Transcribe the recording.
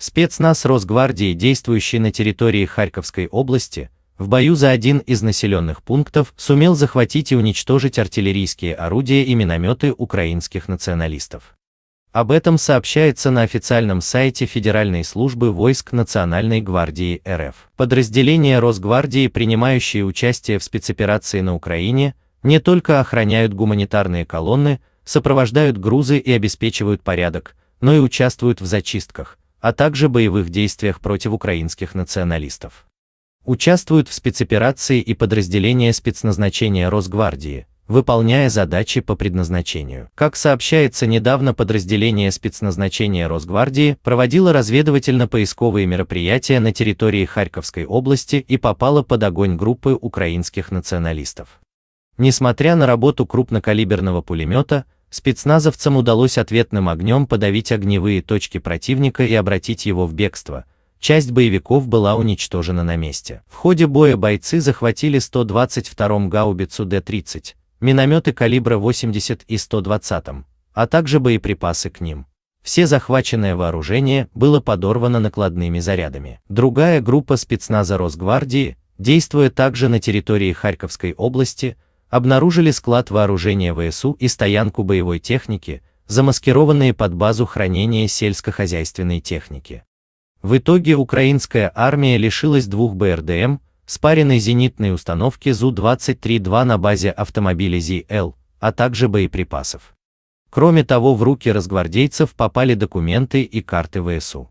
Спецназ Росгвардии, действующий на территории Харьковской области, в бою за один из населенных пунктов сумел захватить и уничтожить артиллерийские орудия и минометы украинских националистов. Об этом сообщается на официальном сайте Федеральной службы войск Национальной гвардии РФ. Подразделения Росгвардии, принимающие участие в спецоперации на Украине, не только охраняют гуманитарные колонны, сопровождают грузы и обеспечивают порядок, но и участвуют в зачистках, а также боевых действиях против украинских националистов. Участвуют в спецоперации и подразделения спецназначения Росгвардии, выполняя задачи по предназначению. Как сообщается недавно, подразделение спецназначения Росгвардии проводило разведывательно-поисковые мероприятия на территории Харьковской области и попало под огонь группы украинских националистов. Несмотря на работу крупнокалиберного пулемета, Спецназовцам удалось ответным огнем подавить огневые точки противника и обратить его в бегство. Часть боевиков была уничтожена на месте. В ходе боя бойцы захватили 122-м гаубицу Д-30, минометы калибра 80 и 120, а также боеприпасы к ним. Все захваченное вооружение было подорвано накладными зарядами. Другая группа спецназа Росгвардии, действуя также на территории Харьковской области, обнаружили склад вооружения ВСУ и стоянку боевой техники, замаскированные под базу хранения сельскохозяйственной техники. В итоге украинская армия лишилась двух БРДМ, спаренной зенитной установки ЗУ-23-2 на базе автомобиля ЗИЛ, а также боеприпасов. Кроме того, в руки разгвардейцев попали документы и карты ВСУ.